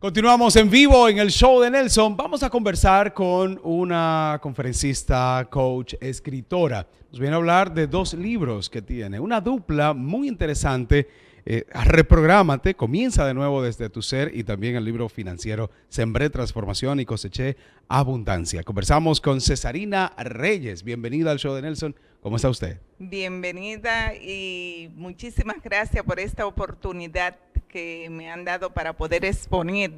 Continuamos en vivo en el show de Nelson. Vamos a conversar con una conferencista, coach, escritora. Nos viene a hablar de dos libros que tiene. Una dupla muy interesante. Eh, reprográmate, comienza de nuevo desde tu ser y también el libro financiero Sembré Transformación y Coseché Abundancia. Conversamos con Cesarina Reyes. Bienvenida al show de Nelson. ¿Cómo está usted? Bienvenida y muchísimas gracias por esta oportunidad que me han dado para poder exponer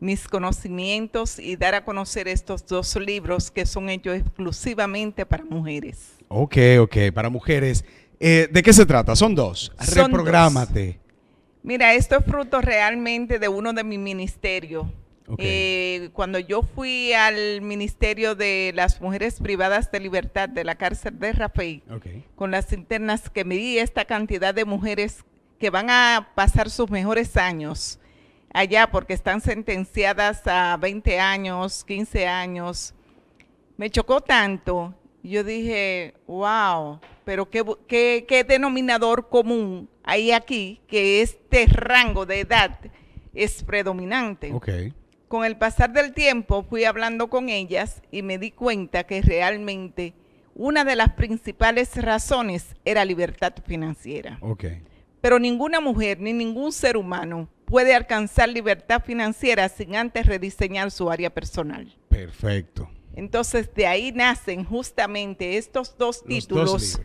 mis conocimientos y dar a conocer estos dos libros que son hechos exclusivamente para mujeres. Ok, ok, para mujeres. Eh, ¿De qué se trata? Son dos. Reprogramate. Mira, esto es fruto realmente de uno de mi ministerio. Eh, cuando yo fui al Ministerio de las Mujeres Privadas de Libertad de la cárcel de Rafael, con las internas que me di, esta cantidad de mujeres que van a pasar sus mejores años allá porque están sentenciadas a 20 años, 15 años. Me chocó tanto. Yo dije, wow, pero qué, denominador común hay aquí que este rango de edad es predominante. Con el pasar del tiempo fui hablando con ellas y me di cuenta que realmente una de las principales razones era libertad financiera. Pero ninguna mujer ni ningún ser humano puede alcanzar libertad financiera sin antes rediseñar su área personal. Perfecto. Entonces de ahí nacen justamente estos dos títulos.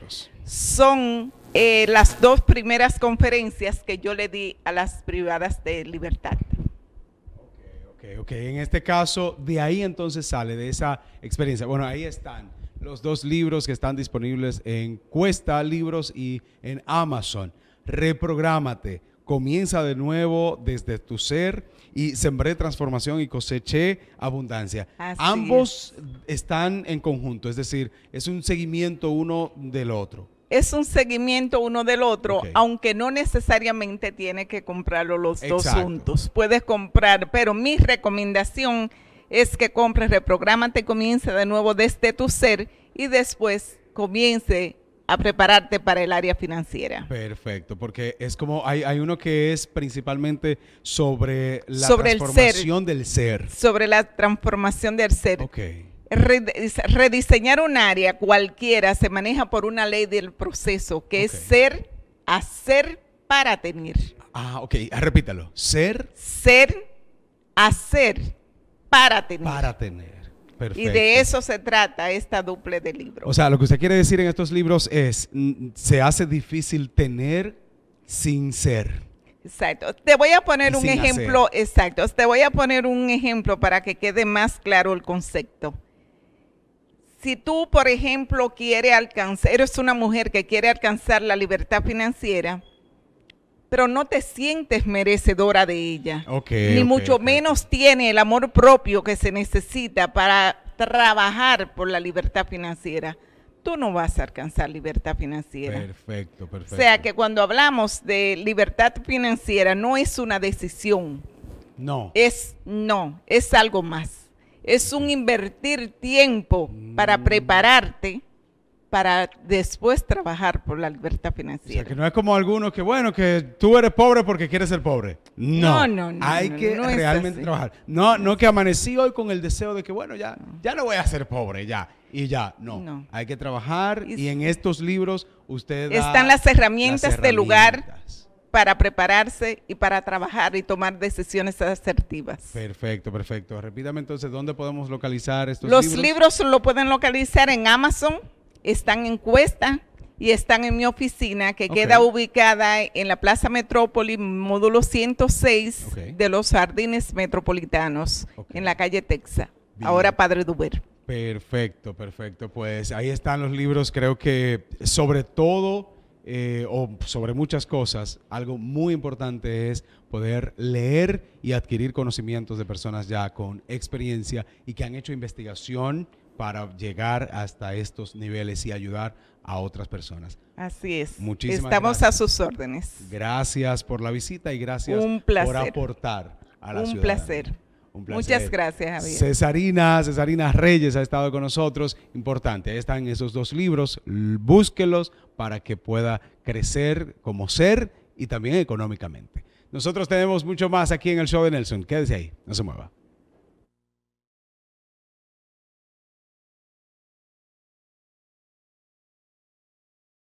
Son eh, las dos primeras conferencias que yo le di a las privadas de libertad. Ok, ok, ok. En este caso, de ahí entonces sale, de esa experiencia. Bueno, ahí están los dos libros que están disponibles en Cuesta Libros y en Amazon reprográmate, comienza de nuevo desde tu ser y sembré transformación y coseché abundancia. Ambos están en conjunto, es decir, es un seguimiento uno del otro. Es un seguimiento uno del otro, aunque no necesariamente tiene que comprarlo los dos juntos. Puedes comprar, pero mi recomendación es que compres, reprogramate, comienza de nuevo desde tu ser y después comience a prepararte para el área financiera. Perfecto, porque es como hay, uno que es principalmente sobre la transformación ser, del ser. Sobre la transformación del ser. Okay. Rediseñar un área cualquiera se maneja por una ley del proceso, que es ser, hacer para tener. Ah, ok, ah, repítalo. Ser. Ser, hacer para tener. Para tener. Y de eso se trata esta duple de libros. O sea, lo que usted quiere decir en estos libros es, se hace difícil tener sin ser. Exacto. Te voy a poner un ejemplo, exacto. Te voy a poner un ejemplo para que quede más claro el concepto. Si tú, por ejemplo, quieres alcanzar, eres una mujer que quiere alcanzar la libertad financiera, pero no te sientes merecedora de ella. ni mucho menos tiene el amor propio que se necesita para trabajar por la libertad financiera. Tú no vas a alcanzar libertad financiera. Perfecto, perfecto. O sea que cuando hablamos de libertad financiera no es una decisión. No. Es no, es algo más. Es un invertir tiempo para mm. prepararte para después trabajar por la libertad financiera. O sea, que no es como algunos que, bueno, que tú eres pobre porque quieres ser pobre. No, no, no. hay que realmente trabajar. No, no que amanecí hoy con el deseo de que, bueno, ya, ya no voy a ser pobre, ya. Y ya, no. Hay que trabajar y, en estos libros ustedes... Están las herramientas, de del lugar para prepararse y para trabajar y tomar decisiones asertivas. Perfecto, perfecto. Repítame entonces, ¿dónde podemos localizar estos libros? Los libros lo pueden localizar en Amazon, están en Cuesta y están en mi oficina que queda ubicada en la Plaza Metrópoli, módulo 106 de los Jardines Metropolitanos, en la calle Texa. Ahora Padre Duber. Perfecto, perfecto. Pues ahí están los libros, creo que sobre todo... Eh, o sobre muchas cosas, algo muy importante es poder leer y adquirir conocimientos de personas ya con experiencia y que han hecho investigación para llegar hasta estos niveles y ayudar a otras personas. Así es. Muchísimas Estamos a sus órdenes. Gracias por la visita y gracias por aportar a la Un placer. Un placer. Muchas gracias, Javier. Cesarina, Cesarina Reyes ha estado con nosotros. Importante, ahí están esos dos libros. Búsquelos para que pueda crecer como ser y también económicamente. Nosotros tenemos mucho más aquí en el show de Nelson. Quédese ahí, no se mueva.